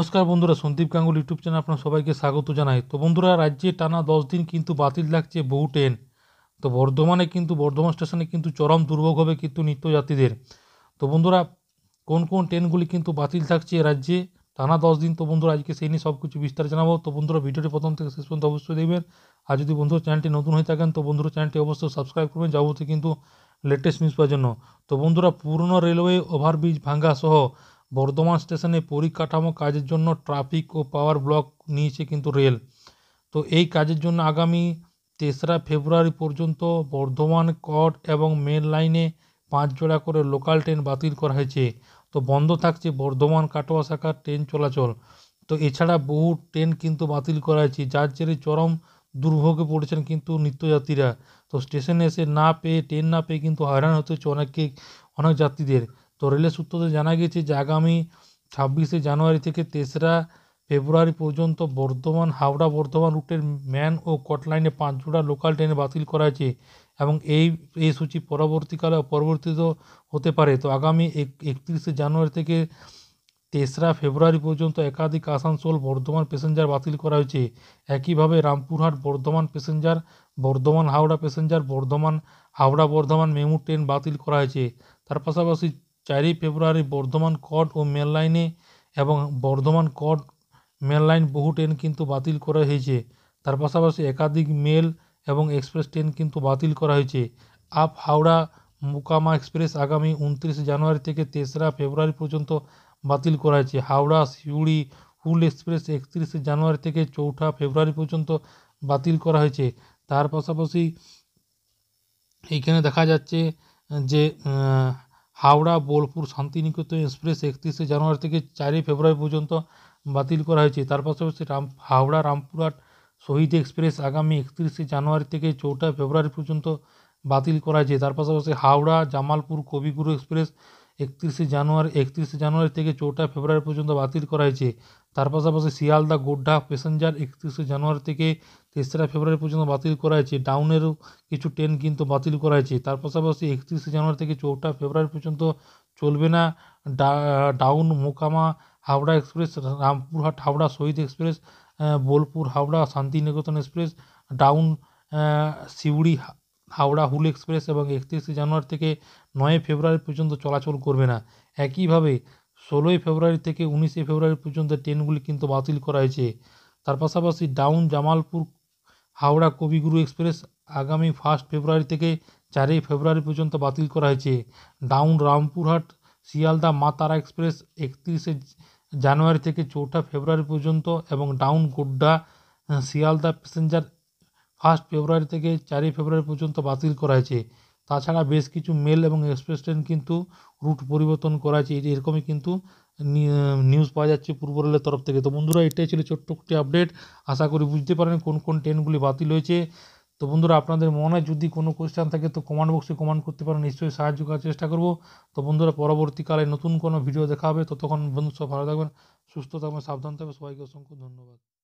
নমস্কার বন্ধুরা Sandeep গাঙ্গুল YouTube channel আপনার সবাইকে স্বাগত জানাই তো বন্ধুরা রাজ্যে টানা দশ দিন কিন্তু বাতিল লাগছে বহু ট্রেন তো বর্ধমানে কিন্তু বর্ধমান স্টেশনে কিন্তু চরম দুর্ভোগ হবে কিন্তু নিত্যযাত্রীদের তো বন্ধুরা কোন কোন ট্রেনগুলি কিন্তু বাতিল থাকছে রাজ্যে টানা দশ দিন তো বন্ধুরা আজকে সেই নিয়ে সব কিছু বিস্তার জানাবো তো বন্ধুরা ভিডিওটি প্রথম থেকে শেষ পর্যন্ত অবশ্যই দেখবেন আর যদি বন্ধুরা চ্যানেলটি নতুন হয়ে থাকেন তো বন্ধুরা চ্যানেলটি অবশ্যই সাবস্ক্রাইব করবেন যাবতীয় কিন্তু লেটেস্ট নিউজ পাওয়ার জন্য তো বন্ধুরা পুরনো রেলওয়ে ওভারব্রিজ ভাঙ্গা সহ বর্ধমান স্টেশনে পরিকাঠামো কাজের জন্য ট্রাফিক ও পাওয়ার ব্লক নিয়েছে কিন্তু রেল তো এই কাজের জন্য আগামী তেসরা ফেব্রুয়ারি পর্যন্ত বর্ধমান কট এবং মেন লাইনে পাঁচ জোড়া করে লোকাল ট্রেন বাতিল করা হয়েছে তো বন্ধ থাকছে বর্ধমান কাটোয়া শাখার ট্রেন চলাচল তো এছাড়া বহু ট্রেন কিন্তু বাতিল করা হয়েছে যার জেরে চরম দুর্ভোগে পড়েছেন কিন্তু নিত্যযাত্রীরা তো স্টেশনে এসে না পেয়ে ট্রেন না পেয়ে কিন্তু হয়রান হতে হচ্ছে অনেককে অনেক যাত্রীদের তো রেলের সূত্র থেকে জানা গিয়েছে যে আগামী ছাব্বিশে জানুয়ারি থেকে তেসরা ফেব্রুয়ারি পর্যন্ত বর্ধমান হাওড়া বর্ধমান রুটের ম্যান ও কট লাইনে পাঁচ জোড়া লোকাল ট্রেনে বাতিল করা হয়েছে এবং এই এই সূচি পরবর্তীকালে পরিবর্তিত হতে পারে তো আগামী একত্রিশে জানুয়ারি থেকে তেসরা ফেব্রুয়ারি পর্যন্ত একাধিক আসানসোল বর্ধমান প্যাসেঞ্জার বাতিল করা হয়েছে একইভাবে Rampurhat Bardhaman passenger Bardhaman Howrah passenger Bardhaman Howrah Bardhaman MEMU train বাতিল করা হয়েছে তার পাশাপাশি চারই ফেব্রুয়ারি বর্ধমান কট ও মেল লাইনে এবং বর্ধমান কট মেল লাইন বহু ট্রেন কিন্তু বাতিল করা হয়েছে তার পাশাপাশি একাধিক মেল এবং এক্সপ্রেস ট্রেন কিন্তু বাতিল করা হয়েছে আপ হাওড়া মুকামা এক্সপ্রেস আগামী উনত্রিশে জানুয়ারি থেকে তেসরা ফেব্রুয়ারি পর্যন্ত বাতিল করা হয়েছে হাওড়া শিউড়ি হুল এক্সপ্রেস একত্রিশে জানুয়ারি থেকে চৌঠা ফেব্রুয়ারি পর্যন্ত বাতিল করা হয়েছে তার পাশাপাশি এইখানে দেখা যাচ্ছে যে হাওড়া বোলপুর শান্তিনিকেতন এক্সপ্রেস একত্রিশে জানুয়ারি থেকে চারই ফেব্রুয়ারি পর্যন্ত বাতিল করা হয়েছে তার পাশাপাশি রাম হাওড়া রামপুরহাট শহীদ এক্সপ্রেস আগামী একত্রিশে জানুয়ারি থেকে চৌঠা ফেব্রুয়ারি পর্যন্ত বাতিল করা হয়েছে তার পাশাপাশি হাওড়া জামালপুর কবিগুরু এক্সপ্রেস একত্রিশে জানুয়ারি একত্রিশে জানুয়ারি থেকে চৌঠা ফেব্রুয়ারি পর্যন্ত বাতিল করা হয়েছে তার পাশাপাশি শিয়ালদা গোড্ডা প্যাসেঞ্জার একত্রিশে জানুয়ারি থেকে তেসরা ফেব্রুয়ারি পর্যন্ত বাতিল করা হয়েছে ডাউনেরও কিছু ট্রেন কিন্তু বাতিল করা হয়েছে তার পাশাপাশি একত্রিশে জানুয়ারি থেকে চৌঠা ফেব্রুয়ারি পর্যন্ত চলবে না down Mokama Howrah express Rampurhat Howrah Shahid express Bolpur Howrah Santiniketan express down Suri Howrah Hul express এবং একত্রিশে জানুয়ারি থেকে নয় ফেব্রুয়ারি পর্যন্ত চলাচল করবে না একইভাবে ষোলোই ফেব্রুয়ারি থেকে উনিশে ফেব্রুয়ারি পর্যন্ত ট্রেনগুলি কিন্তু বাতিল করা হয়েছে তার পাশাপাশি ডাউন জামালপুর হাওড়া কবিগুরু এক্সপ্রেস আগামী ফার্স্ট ফেব্রুয়ারি থেকে চারই ফেব্রুয়ারি পর্যন্ত বাতিল করা হয়েছে ডাউন রামপুরহাট শিয়ালদা মা তারা এক্সপ্রেস একত্রিশে জানুয়ারি থেকে চৌঠা ফেব্রুয়ারি পর্যন্ত এবং down Godda Sealdah passenger first ফেব্রুয়ারি থেকে চারই ফেব্রুয়ারি পর্যন্ত বাতিল করা হয়েছে তাছাড়া বেশ কিছু মেল এবং এক্সপ্রেস ট্রেন কিন্তু রুট পরিবর্তন করা হয়েছে এরকমই কিন্তু নিউজ পাওয়া যাচ্ছে পূর্ব রেলের তরফ থেকে তো বন্ধুরা এটাই ছিল ছোট্ট একটি আপডেট আশা করি বুঝতে পারেন কোন কোন ট্রেনগুলি বাতিল হয়েছে তো বন্ধুরা আপনাদের মনে যদি কোনো কোয়েশ্চেন থাকে তো কমান্ট বক্সে কমান্ট করতে পারেন নিশ্চয়ই সাহায্য করার চেষ্টা করব তো বন্ধুরা পরবর্তীকালে নতুন কোনো ভিডিও দেখা হবে ততক্ষণ বন্ধু সব ভালো থাকবেন সুস্থ থাকবেন সাবধান থাকবেন সবাইকে অসংখ্য ধন্যবাদ